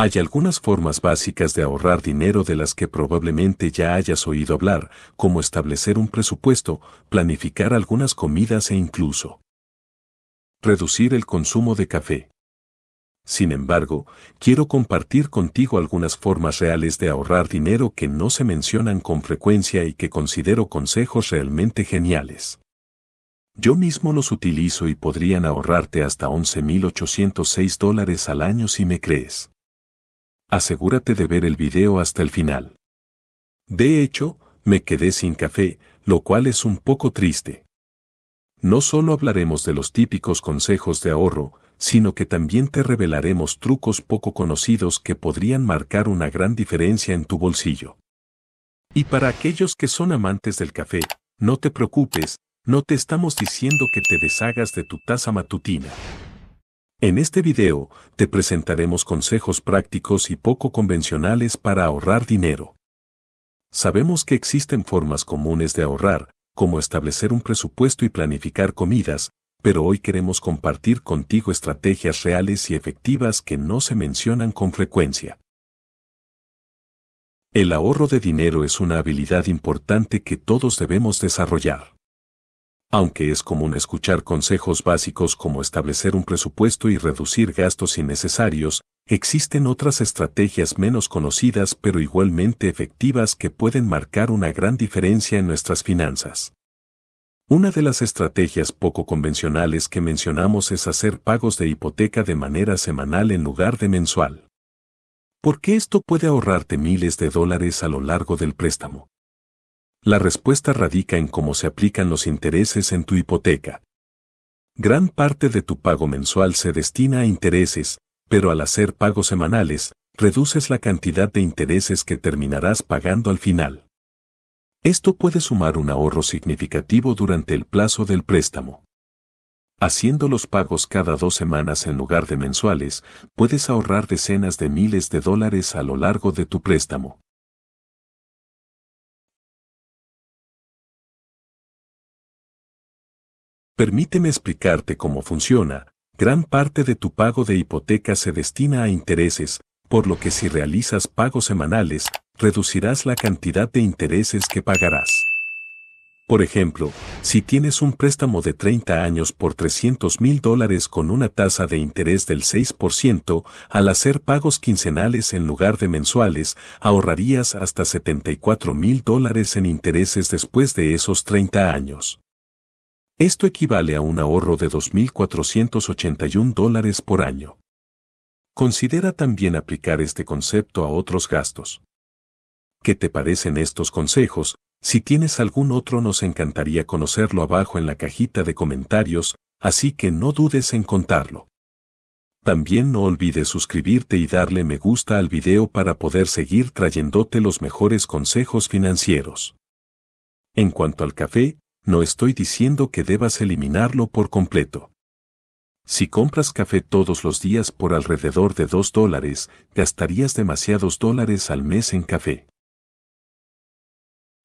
Hay algunas formas básicas de ahorrar dinero de las que probablemente ya hayas oído hablar, como establecer un presupuesto, planificar algunas comidas e incluso reducir el consumo de café. Sin embargo, quiero compartir contigo algunas formas reales de ahorrar dinero que no se mencionan con frecuencia y que considero consejos realmente geniales. Yo mismo los utilizo y podrían ahorrarte hasta 11.806 dólares al año si me crees. Asegúrate de ver el video hasta el final. De hecho, me quedé sin café, lo cual es un poco triste. No solo hablaremos de los típicos consejos de ahorro, sino que también te revelaremos trucos poco conocidos que podrían marcar una gran diferencia en tu bolsillo. Y para aquellos que son amantes del café, no te preocupes, no te estamos diciendo que te deshagas de tu taza matutina. En este video, te presentaremos consejos prácticos y poco convencionales para ahorrar dinero. Sabemos que existen formas comunes de ahorrar, como establecer un presupuesto y planificar comidas, pero hoy queremos compartir contigo estrategias reales y efectivas que no se mencionan con frecuencia. El ahorro de dinero es una habilidad importante que todos debemos desarrollar aunque es común escuchar consejos básicos como establecer un presupuesto y reducir gastos innecesarios, existen otras estrategias menos conocidas pero igualmente efectivas que pueden marcar una gran diferencia en nuestras finanzas. Una de las estrategias poco convencionales que mencionamos es hacer pagos de hipoteca de manera semanal en lugar de mensual. Porque esto puede ahorrarte miles de dólares a lo largo del préstamo. La respuesta radica en cómo se aplican los intereses en tu hipoteca. Gran parte de tu pago mensual se destina a intereses, pero al hacer pagos semanales, reduces la cantidad de intereses que terminarás pagando al final. Esto puede sumar un ahorro significativo durante el plazo del préstamo. Haciendo los pagos cada dos semanas en lugar de mensuales, puedes ahorrar decenas de miles de dólares a lo largo de tu préstamo. Permíteme explicarte cómo funciona. Gran parte de tu pago de hipoteca se destina a intereses, por lo que si realizas pagos semanales, reducirás la cantidad de intereses que pagarás. Por ejemplo, si tienes un préstamo de 30 años por 300 mil dólares con una tasa de interés del 6%, al hacer pagos quincenales en lugar de mensuales, ahorrarías hasta 74 mil dólares en intereses después de esos 30 años. Esto equivale a un ahorro de 2.481 dólares por año. Considera también aplicar este concepto a otros gastos. ¿Qué te parecen estos consejos? Si tienes algún otro nos encantaría conocerlo abajo en la cajita de comentarios, así que no dudes en contarlo. También no olvides suscribirte y darle me gusta al video para poder seguir trayéndote los mejores consejos financieros. En cuanto al café, no estoy diciendo que debas eliminarlo por completo. Si compras café todos los días por alrededor de 2 dólares, gastarías demasiados dólares al mes en café.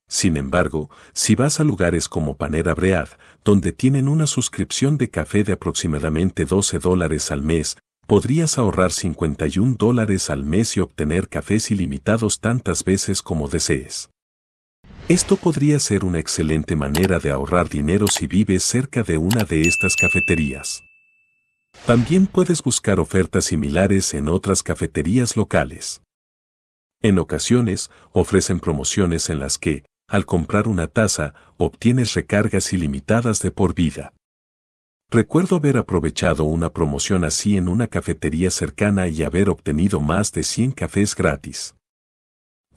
Sin embargo, si vas a lugares como Panera Bread, donde tienen una suscripción de café de aproximadamente 12 dólares al mes, podrías ahorrar 51 dólares al mes y obtener cafés ilimitados tantas veces como desees. Esto podría ser una excelente manera de ahorrar dinero si vives cerca de una de estas cafeterías. También puedes buscar ofertas similares en otras cafeterías locales. En ocasiones, ofrecen promociones en las que, al comprar una taza, obtienes recargas ilimitadas de por vida. Recuerdo haber aprovechado una promoción así en una cafetería cercana y haber obtenido más de 100 cafés gratis.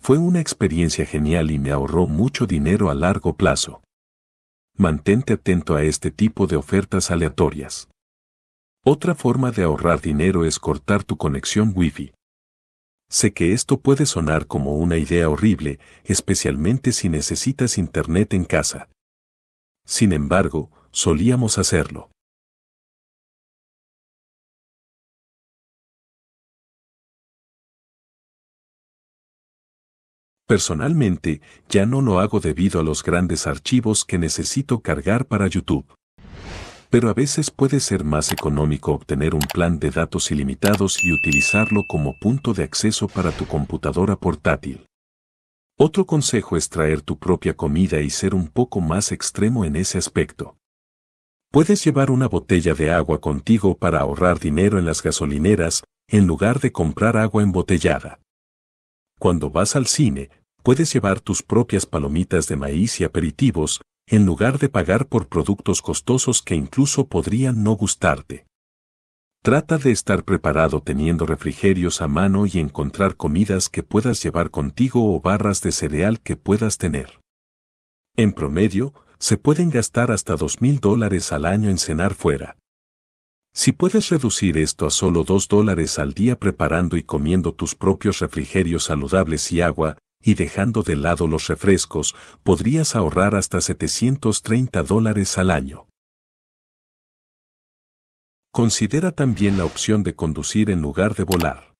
Fue una experiencia genial y me ahorró mucho dinero a largo plazo. Mantente atento a este tipo de ofertas aleatorias. Otra forma de ahorrar dinero es cortar tu conexión Wi-Fi. Sé que esto puede sonar como una idea horrible, especialmente si necesitas internet en casa. Sin embargo, solíamos hacerlo. Personalmente, ya no lo hago debido a los grandes archivos que necesito cargar para YouTube. Pero a veces puede ser más económico obtener un plan de datos ilimitados y utilizarlo como punto de acceso para tu computadora portátil. Otro consejo es traer tu propia comida y ser un poco más extremo en ese aspecto. Puedes llevar una botella de agua contigo para ahorrar dinero en las gasolineras, en lugar de comprar agua embotellada. Cuando vas al cine, puedes llevar tus propias palomitas de maíz y aperitivos, en lugar de pagar por productos costosos que incluso podrían no gustarte. Trata de estar preparado teniendo refrigerios a mano y encontrar comidas que puedas llevar contigo o barras de cereal que puedas tener. En promedio, se pueden gastar hasta $2,000 dólares al año en cenar fuera. Si puedes reducir esto a solo 2 dólares al día preparando y comiendo tus propios refrigerios saludables y agua, y dejando de lado los refrescos, podrías ahorrar hasta 730 dólares al año. Considera también la opción de conducir en lugar de volar.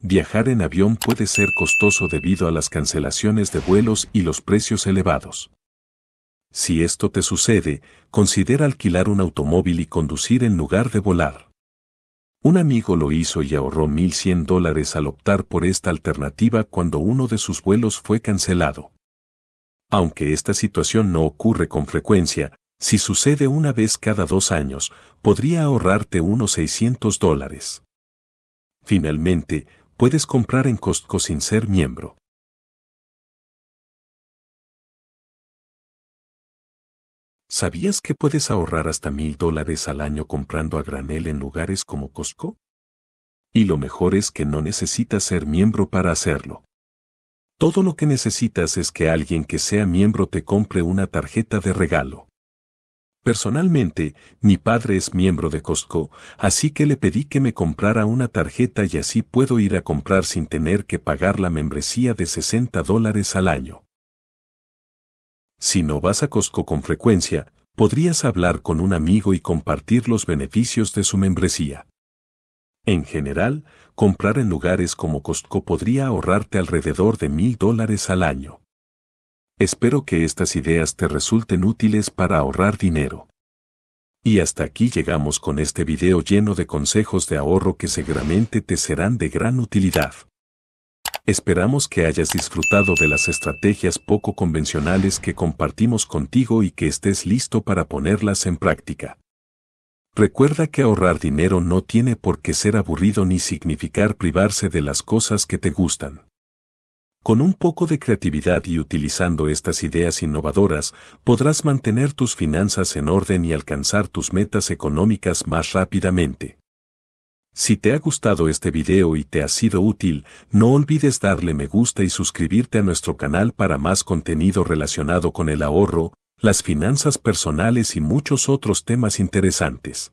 Viajar en avión puede ser costoso debido a las cancelaciones de vuelos y los precios elevados. Si esto te sucede, considera alquilar un automóvil y conducir en lugar de volar. Un amigo lo hizo y ahorró 1.100 dólares al optar por esta alternativa cuando uno de sus vuelos fue cancelado. Aunque esta situación no ocurre con frecuencia, si sucede una vez cada dos años, podría ahorrarte unos 600 dólares. Finalmente, puedes comprar en Costco sin ser miembro. ¿Sabías que puedes ahorrar hasta mil dólares al año comprando a granel en lugares como Costco? Y lo mejor es que no necesitas ser miembro para hacerlo. Todo lo que necesitas es que alguien que sea miembro te compre una tarjeta de regalo. Personalmente, mi padre es miembro de Costco, así que le pedí que me comprara una tarjeta y así puedo ir a comprar sin tener que pagar la membresía de 60 dólares al año. Si no vas a Costco con frecuencia, podrías hablar con un amigo y compartir los beneficios de su membresía. En general, comprar en lugares como Costco podría ahorrarte alrededor de mil dólares al año. Espero que estas ideas te resulten útiles para ahorrar dinero. Y hasta aquí llegamos con este video lleno de consejos de ahorro que seguramente te serán de gran utilidad. Esperamos que hayas disfrutado de las estrategias poco convencionales que compartimos contigo y que estés listo para ponerlas en práctica. Recuerda que ahorrar dinero no tiene por qué ser aburrido ni significar privarse de las cosas que te gustan. Con un poco de creatividad y utilizando estas ideas innovadoras, podrás mantener tus finanzas en orden y alcanzar tus metas económicas más rápidamente. Si te ha gustado este video y te ha sido útil, no olvides darle me gusta y suscribirte a nuestro canal para más contenido relacionado con el ahorro, las finanzas personales y muchos otros temas interesantes.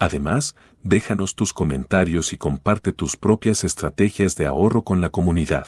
Además, déjanos tus comentarios y comparte tus propias estrategias de ahorro con la comunidad.